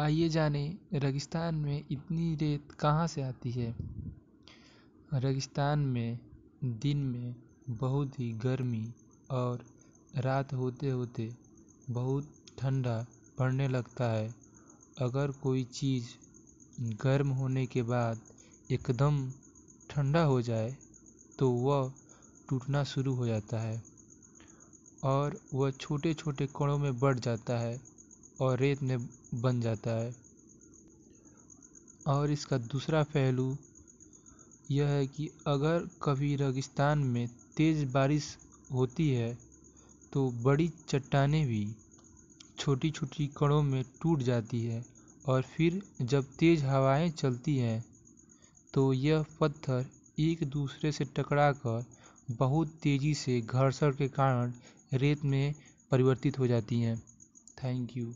आइए जानें रेगिस्तान में इतनी रेत कहाँ से आती है रेगिस्तान में दिन में बहुत ही गर्मी और रात होते होते बहुत ठंडा पड़ने लगता है अगर कोई चीज़ गर्म होने के बाद एकदम ठंडा हो जाए तो वह टूटना शुरू हो जाता है और वह छोटे छोटे कणों में बढ़ जाता है और रेत में बन जाता है और इसका दूसरा पहलू यह है कि अगर कभी रेगिस्तान में तेज़ बारिश होती है तो बड़ी चट्टानें भी छोटी छोटी कणों में टूट जाती है और फिर जब तेज़ हवाएं चलती हैं तो यह पत्थर एक दूसरे से टकराकर बहुत तेज़ी से घर्षण के कारण रेत में परिवर्तित हो जाती हैं थैंक यू